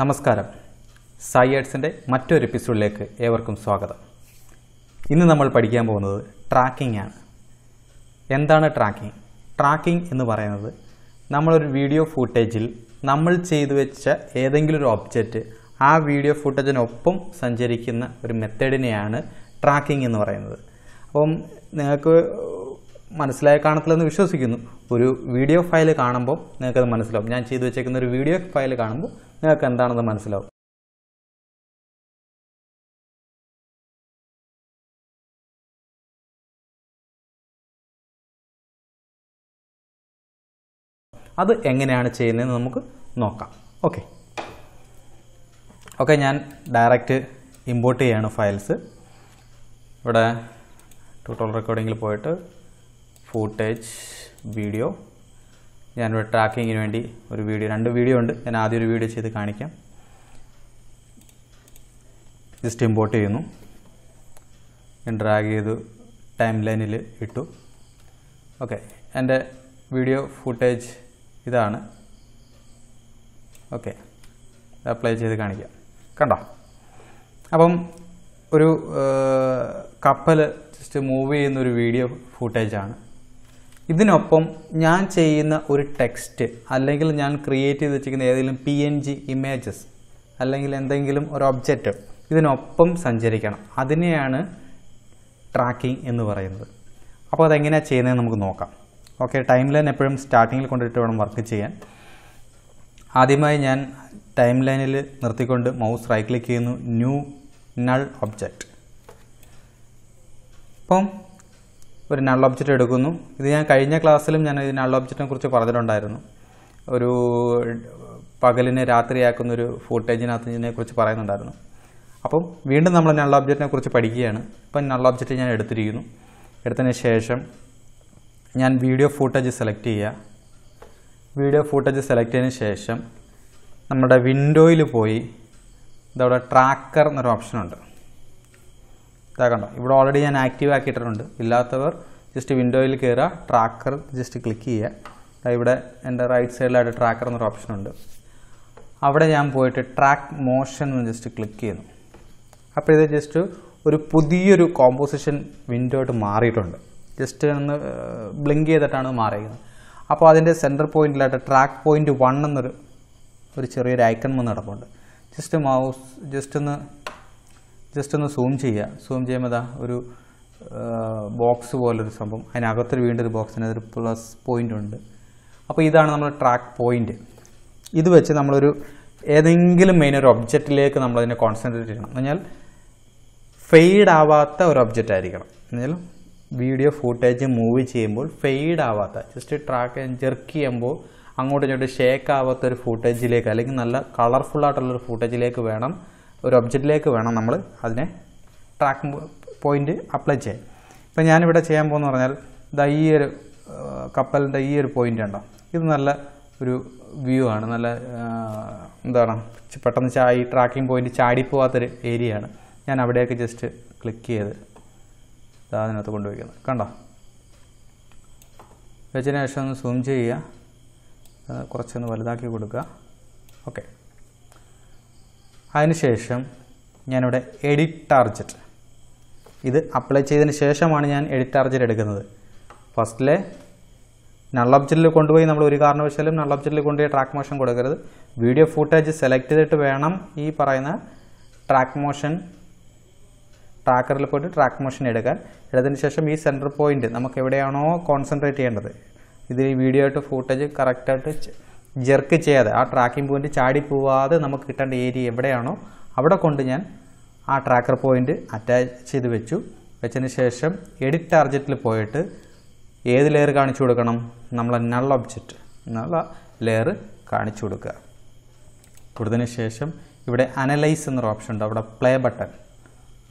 നമസ്കാരം സയേഴ്സിൻ്റെ മറ്റൊരു എപ്പിസോഡിലേക്ക് ഏവർക്കും സ്വാഗതം ഇന്ന് നമ്മൾ പഠിക്കാൻ പോകുന്നത് ട്രാക്കിംഗ് ആണ് എന്താണ് ട്രാക്കിംഗ് ട്രാക്കിംഗ് എന്ന് പറയുന്നത് നമ്മളൊരു വീഡിയോ ഫൂട്ടേജിൽ നമ്മൾ ചെയ്തു വെച്ച ഏതെങ്കിലും ഒരു ഒബ്ജക്റ്റ് ആ വീഡിയോ ഫൂട്ടേജിനൊപ്പം സഞ്ചരിക്കുന്ന ഒരു മെത്തേഡിനെയാണ് ട്രാക്കിംഗ് എന്ന് പറയുന്നത് അപ്പം നിങ്ങൾക്ക് മനസ്സിലായി കാണത്തില്ലെന്ന് വിശ്വസിക്കുന്നു ഒരു വീഡിയോ ഫയൽ കാണുമ്പോൾ നിങ്ങൾക്കത് മനസ്സിലാവും ഞാൻ ചെയ്തു വെച്ചേക്കുന്ന ഒരു വീഡിയോ ഫയൽ കാണുമ്പോൾ നിങ്ങൾക്ക് എന്താണെന്ന് മനസ്സിലാവും അത് എങ്ങനെയാണ് ചെയ്യുന്നതെന്ന് നമുക്ക് നോക്കാം ഓക്കെ ഓക്കെ ഞാൻ ഡയറക്റ്റ് ഇമ്പോർട്ട് ചെയ്യാണ് ഫയൽസ് ഇവിടെ ട്യൂട്ടോറിയൽ റെക്കോർഡിങ്ങിൽ പോയിട്ട് ഫൂട്ടേജ് വീഡിയോ ഞാനിവിടെ ട്രാക്കിങ്ങിന് വേണ്ടി ഒരു വീഡിയോ രണ്ട് വീഡിയോ ഉണ്ട് ഞാൻ ആദ്യം ഒരു വീഡിയോ ചെയ്ത് കാണിക്കാം ജസ്റ്റ് ഇമ്പോർട്ട് ചെയ്യുന്നു ഞാൻ ഡ്രാഗ് ചെയ്ത് ടൈം ലൈനിൽ ഇട്ടു ഓക്കെ എൻ്റെ വീഡിയോ ഫുട്ടേജ് ഇതാണ് ഓക്കെ അപ്ലൈ ചെയ്ത് കാണിക്കാം കണ്ടോ അപ്പം ഒരു കപ്പൽ ജസ്റ്റ് മൂവ് ചെയ്യുന്ന ഒരു വീഡിയോ ഫുട്ടേജാണ് ഇതിനൊപ്പം ഞാൻ ചെയ്യുന്ന ഒരു ടെക്സ്റ്റ് അല്ലെങ്കിൽ ഞാൻ ക്രിയേറ്റ് ചെയ്ത് വെച്ചിരിക്കുന്ന ഏതെങ്കിലും പി എൻ ജി ഇമേജസ് അല്ലെങ്കിൽ എന്തെങ്കിലും ഒരു ഒബ്ജക്റ്റ് ഇതിനൊപ്പം സഞ്ചരിക്കണം അതിനെയാണ് ട്രാക്കിംഗ് എന്ന് പറയുന്നത് അപ്പോൾ അതെങ്ങനെയാണ് ചെയ്യുന്നതെന്ന് നമുക്ക് നോക്കാം ഓക്കെ ടൈം ലൈൻ എപ്പോഴും സ്റ്റാർട്ടിങ്ങിൽ കൊണ്ടിട്ട് വേണം വർക്ക് ചെയ്യാൻ ആദ്യമായി ഞാൻ ടൈം ലൈനിൽ നിർത്തിക്കൊണ്ട് മൗസ് റൈറ്റ് ക്ലിക്ക് ചെയ്യുന്നു ന്യൂ നൾ ഒബ്ജക്റ്റ് അപ്പം ഒരു നൾ ഒബ്ജക്റ്റ് എടുക്കുന്നു ഇത് ഞാൻ കഴിഞ്ഞ ക്ലാസ്സിലും ഞാൻ ഈ നൾ ഒബ്ജക്റ്റിനെ കുറിച്ച് പറഞ്ഞിട്ടുണ്ടായിരുന്നു ഒരു പകലിനെ രാത്രിയാക്കുന്നൊരു ഫൂട്ടേജിനകത്തിനെ കുറിച്ച് പറയുന്നുണ്ടായിരുന്നു അപ്പം വീണ്ടും നമ്മൾ നൾ ഒബ്ജക്റ്റിനെ കുറിച്ച് പഠിക്കുകയാണ് ഇപ്പം നൾ ഒബ്ജക്റ്റ് ഞാൻ എടുത്തിരിക്കുന്നു എടുത്തതിന് ശേഷം ഞാൻ വീഡിയോ ഫൂട്ടേജ് സെലക്ട് ചെയ്യുക വീഡിയോ ഫൂട്ടേജ് സെലക്ട് ചെയ്തതിന് ശേഷം നമ്മുടെ വിൻഡോയിൽ പോയി ഇതവിടെ ട്രാക്കർ എന്നൊരു ഓപ്ഷനുണ്ട് ഇതാ കണ്ടോ ഇവിടെ ഓൾറെഡി ഞാൻ ആക്റ്റീവ് ആക്കിയിട്ടുണ്ട് ഇല്ലാത്തവർ ജസ്റ്റ് വിൻഡോയിൽ കയറുക ട്രാക്കർ ജസ്റ്റ് ക്ലിക്ക് ചെയ്യുക ഇവിടെ എൻ്റെ റൈറ്റ് സൈഡിലായിട്ട് ട്രാക്കർ എന്നൊരു ഓപ്ഷൻ ഉണ്ട് അവിടെ ഞാൻ പോയിട്ട് ട്രാക്ക് മോഷൻ എന്ന് ജസ്റ്റ് ക്ലിക്ക് ചെയ്യുന്നു അപ്പോൾ ഇത് ജസ്റ്റ് ഒരു പുതിയൊരു കോമ്പോസിഷൻ വിൻഡോ ആയിട്ട് മാറിയിട്ടുണ്ട് ജസ്റ്റ് ഒന്ന് ബ്ലിങ്ക് ചെയ്തിട്ടാണ് മാറിയിരിക്കുന്നത് അപ്പോൾ അതിൻ്റെ സെൻറ്റർ പോയിൻറ്റിലായിട്ട് ട്രാക്ക് പോയിൻറ്റ് വൺ എന്നൊരു ഒരു ചെറിയൊരു ഐക്കൺ വന്ന് കിടപ്പുണ്ട് ജസ്റ്റ് മൗസ് ജസ്റ്റ് ഒന്ന് ജസ്റ്റ് ഒന്ന് സൂം ചെയ്യുക സൂം ചെയ്യുമ്പോൾ അതാ ഒരു ബോക്സ് പോലൊരു സംഭവം അതിനകത്തൊരു വീണ്ടും ഒരു ബോക്സിന് അതൊരു പ്ലസ് പോയിൻ്റ് ഉണ്ട് അപ്പോൾ ഇതാണ് നമ്മൾ ട്രാക്ക് പോയിൻ്റ് ഇത് വെച്ച് നമ്മളൊരു ഏതെങ്കിലും മെയിൻ ഒരു ഒബ്ജക്റ്റിലേക്ക് നമ്മളതിനെ കോൺസെൻട്രേറ്റ് ചെയ്യണം എന്ന് പറഞ്ഞാൽ ഫെയ്ഡ് ആവാത്ത ഒരു ഒബ്ജക്റ്റ് ആയിരിക്കണം എന്നാലും വീഡിയോ ഫൂട്ടേജ് മൂവ് ചെയ്യുമ്പോൾ ഫെയ്ഡ് ആവാത്ത ജസ്റ്റ് ട്രാക്ക് ജെർക്ക് ചെയ്യുമ്പോൾ അങ്ങോട്ടും ഇങ്ങോട്ടും ഷേക്ക് ആവാത്ത ഒരു ഫൂട്ടേജിലേക്ക് അല്ലെങ്കിൽ നല്ല കളർഫുൾ ഫുട്ടേജിലേക്ക് ഫൂട്ടേജിലേക്ക് വേണം ഒരു ഒബ്ജക്റ്റിലേക്ക് വേണം നമ്മൾ അതിനെ ട്രാക്ക് പോയിൻ്റ് അപ്ലൈ ചെയ്യാൻ ഇപ്പം ഞാനിവിടെ ചെയ്യാൻ പോകുന്ന പറഞ്ഞാൽ ഇതാ ഈ ഒരു കപ്പലിൻ്റെ ഈ ഒരു പോയിൻ്റ് ഉണ്ടോ ഇത് നല്ല ഒരു വ്യൂ ആണ് നല്ല എന്താണ് പെട്ടെന്ന് ചാടി ട്രാക്കിംഗ് പോയിന്റ് ചാടിപ്പോവാത്തൊരു ഏരിയ ആണ് ഞാൻ അവിടെയൊക്കെ ജസ്റ്റ് ക്ലിക്ക് ചെയ്ത് അതിനകത്ത് കൊണ്ടുപോയിക്കുന്നത് കണ്ടോ വെച്ചതിന് ശേഷം ഒന്ന് സൂം ചെയ്യുക കുറച്ചൊന്ന് വലുതാക്കി കൊടുക്കുക ഓക്കെ അതിനുശേഷം ഞാനിവിടെ എഡിറ്റ് ടാർജറ്റ് ഇത് അപ്ലൈ ചെയ്തതിന് ശേഷമാണ് ഞാൻ എഡിറ്റ് ടാർജറ്റ് എടുക്കുന്നത് ഫസ്റ്റിലെ നൾ കൊണ്ടുപോയി നമ്മൾ ഒരു കാരണവശാലും നൾ ഒബ്ജക്റ്റിൽ കൊണ്ടുപോയി ട്രാക്ക് മോഷൻ കൊടുക്കരുത് വീഡിയോ ഫൂട്ടേജ് സെലക്ട് ചെയ്തിട്ട് വേണം ഈ പറയുന്ന ട്രാക്ക് മോഷൻ ട്രാക്കറിൽ പോയിട്ട് ട്രാക്ക് മോഷൻ എടുക്കാൻ എടുത്തതിന് ശേഷം ഈ സെൻറ്റർ പോയിൻറ്റ് നമുക്ക് എവിടെയാണോ കോൺസെൻട്രേറ്റ് ചെയ്യേണ്ടത് ഇതിൽ വീഡിയോ ആയിട്ട് ഫൂട്ടേജ് കറക്റ്റായിട്ട് ജെർക്ക് ചെയ്യാതെ ആ ട്രാക്കിംഗ് പോയിന്റ് ചാടിപ്പോവാതെ നമുക്ക് കിട്ടേണ്ട ഏരിയ എവിടെയാണോ അവിടെ കൊണ്ട് ഞാൻ ആ ട്രാക്കർ പോയിന്റ് അറ്റാച്ച് ചെയ്ത് വെച്ചു വെച്ചതിന് ശേഷം എഡിറ്റ് ടാർജറ്റിൽ പോയിട്ട് ഏത് ലെയർ കാണിച്ചു കൊടുക്കണം നമ്മളെ നൾ ഒബ്ജക്റ്റ് എന്നുള്ള ലെയർ കാണിച്ചു കൊടുക്കുക കൊടുത്തതിന് ശേഷം ഇവിടെ അനലൈസ് എന്നൊരു ഓപ്ഷൻ ഉണ്ട് അവിടെ പ്ലേ ബട്ടൺ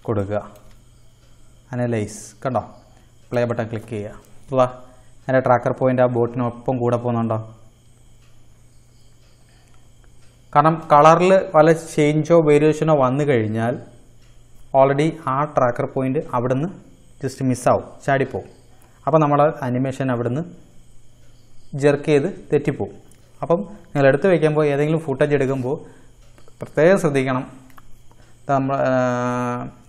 കൊടുക്കുക അനലൈസ് കണ്ടോ പ്ലേ ബട്ടൺ ക്ലിക്ക് ചെയ്യുക വാ എൻ്റെ ട്രാക്കർ പോയിൻ്റ് ആ ബോട്ടിനൊപ്പം കൂടെ പോകുന്നുണ്ടോ കാരണം കളറിൽ പല ചേഞ്ചോ വേരിയേഷനോ വന്നു കഴിഞ്ഞാൽ ഓൾറെഡി ആ ട്രാക്കർ പോയിന്റ് അവിടുന്ന് ജസ്റ്റ് മിസ്സാവും ചാടിപ്പോവും അപ്പോൾ നമ്മൾ അനിമേഷൻ അവിടുന്ന് ജെർക്ക് ചെയ്ത് തെറ്റിപ്പോവും അപ്പം നിങ്ങൾ എടുത്ത് വയ്ക്കുമ്പോൾ ഏതെങ്കിലും ഫുട്ടേജ് എടുക്കുമ്പോൾ പ്രത്യേകം ശ്രദ്ധിക്കണം നമ്മൾ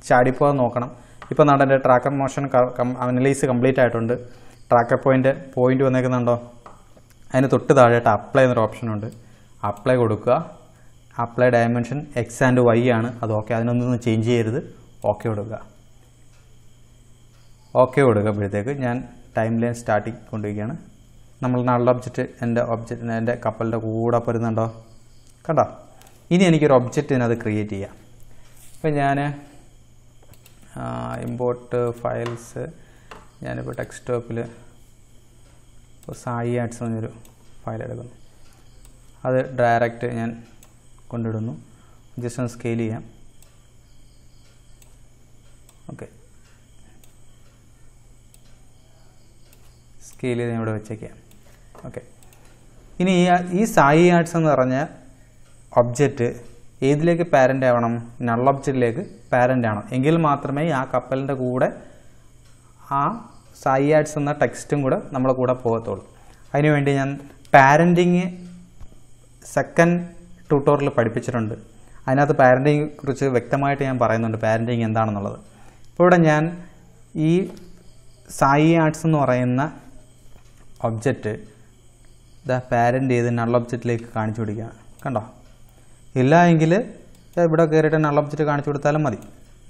ചാടിപ്പോകാൻ നോക്കണം ഇപ്പോൾ നടൻ്റെ ട്രാക്കർ മോഷൻ അനലൈസ് കംപ്ലീറ്റ് ആയിട്ടുണ്ട് ട്രാക്കർ പോയിൻ്റ് പോയിൻ്റ് വന്നേക്കുന്നുണ്ടോ അതിന് തൊട്ട് താഴെയായിട്ട് അപ്ലൈ എന്നൊരു ഓപ്ഷനുണ്ട് അപ്ലൈ കൊടുക്കുക apply dimension X and Y ആണ് അത് ഓക്കെ അതിനൊന്നും ചേഞ്ച് ചെയ്യരുത് ഓക്കെ കൊടുക്കുക ഓക്കെ കൊടുക്കുമ്പോഴത്തേക്ക് ഞാൻ ടൈം ലൈൻ സ്റ്റാർട്ടിങ് കൊണ്ടുപോയിക്കുകയാണ് നമ്മൾ നല്ല ഒബ്ജക്റ്റ് എൻ്റെ ഒബ്ജക്റ്റ് എൻ്റെ കപ്പലിൻ്റെ കൂടെ പൊരുന്നുണ്ടോ കണ്ടോ ഇനി എനിക്കൊരു ഒബ്ജക്റ്റിനത് ക്രിയേറ്റ് ചെയ്യാം അപ്പം ഞാൻ ഇമ്പോർട്ട് ഫയൽസ് ഞാനിപ്പോൾ ടെക്സ്റ്റ് ടോപ്പിൽ ഇപ്പോൾ സായി ആഡ്സ് എന്നൊരു ഫയൽ എടുക്കുന്നു അത് ഡയറക്റ്റ് ഞാൻ കൊണ്ടിടുന്നു ജസ്റ്റ് ഒന്ന് സ്കെയിൽ ചെയ്യാം ഓക്കെ സ്കെയിൽ ചെയ്ത് ഇവിടെ വെച്ചേക്കാം ഓക്കെ ഇനി ഈ സായി ആർട്സ് എന്ന് പറഞ്ഞ ഒബ്ജക്റ്റ് ഏതിലേക്ക് പാരൻ്റ് ആവണം നൾ ഒബ്ജക്റ്റിലേക്ക് പാരൻ്റ് ആവണം എങ്കിൽ മാത്രമേ ആ കപ്പലിൻ്റെ കൂടെ ആ സായി ആർട്സ് എന്ന ടെക്സ്റ്റും കൂടെ നമ്മളെ കൂടെ പോകത്തുള്ളൂ അതിനുവേണ്ടി ഞാൻ പാരൻറ്റിങ് സെക്കൻഡ് ട്യൂട്ടോറിയൽ പഠിപ്പിച്ചിട്ടുണ്ട് അതിനകത്ത് പാരൻറ്റിങ് കുറിച്ച് വ്യക്തമായിട്ട് ഞാൻ പറയുന്നുണ്ട് പാരൻറ്റിങ് എന്താണെന്നുള്ളത് ഇപ്പോൾ ഇവിടെ ഞാൻ ഈ സായി ആർട്സ് എന്ന് പറയുന്ന ഒബ്ജക്റ്റ് ദ പാരൻ്റ് ചെയ്ത് നൾ ഒബ്ജക്റ്റിലേക്ക് കാണിച്ചു കൊടുക്കുകയാണ് കണ്ടോ ഇല്ല എങ്കിൽ ഇവിടെ കയറിയിട്ട് നൾ ഒബ്ജക്റ്റ് കാണിച്ചു കൊടുത്താലും മതി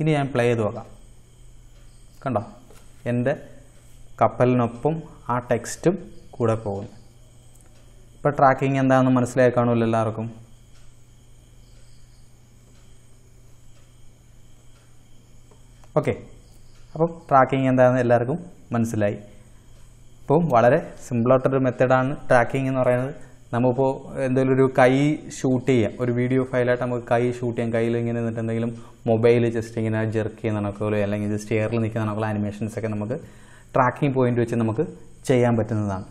ഇനി ഞാൻ പ്ലേ ചെയ്ത് നോക്കാം കണ്ടോ എൻ്റെ കപ്പലിനൊപ്പം ആ ടെക്സ്റ്റും കൂടെ പോകുന്നു ഇപ്പോൾ ട്രാക്കിംഗ് എന്താണെന്ന് മനസ്സിലായി കാണുമല്ലോ എല്ലാവർക്കും ഓക്കെ അപ്പം ട്രാക്കിംഗ് എന്താണെന്ന് എല്ലാവർക്കും മനസ്സിലായി ഇപ്പോൾ വളരെ സിമ്പിളായിട്ടൊരു മെത്തേഡാണ് ട്രാക്കിംഗ് എന്ന് പറയുന്നത് നമ്മളിപ്പോൾ എന്തെങ്കിലും ഒരു കൈ ഷൂട്ട് ചെയ്യാം ഒരു വീഡിയോ ഫയലായിട്ട് നമുക്ക് കൈ ഷൂട്ട് ചെയ്യാം കയ്യിൽ ഇങ്ങനെ നിന്നിട്ട് എന്തെങ്കിലും മൊബൈൽ ജസ്റ്റ് ഇങ്ങനെ ജെർക്ക് ചെയ്യുന്ന കണക്കുകളോ അല്ലെങ്കിൽ ജസ്റ്റ് എയറിൽ നിൽക്കുന്ന കണക്കുള്ള ആനിമേഷൻസൊക്കെ നമുക്ക് ട്രാക്കിംഗ് പോയിന്റ് വെച്ച് നമുക്ക് ചെയ്യാൻ പറ്റുന്നതാണ്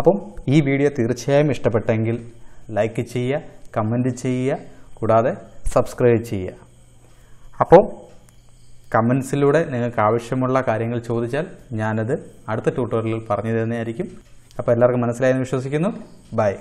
അപ്പം ഈ വീഡിയോ തീർച്ചയായും ഇഷ്ടപ്പെട്ടെങ്കിൽ ലൈക്ക് ചെയ്യുക കമൻറ്റ് ചെയ്യുക കൂടാതെ സബ്സ്ക്രൈബ് ചെയ്യുക അപ്പോൾ കമൻസിലൂടെ നിങ്ങൾക്ക് ആവശ്യമുള്ള കാര്യങ്ങൾ ചോദിച്ചാൽ ഞാനത് അടുത്ത ട്യൂട്ടോറിയലിൽ പറഞ്ഞു തന്നെയായിരിക്കും അപ്പോൾ എല്ലാവർക്കും മനസ്സിലായെന്ന് വിശ്വസിക്കുന്നു ബൈ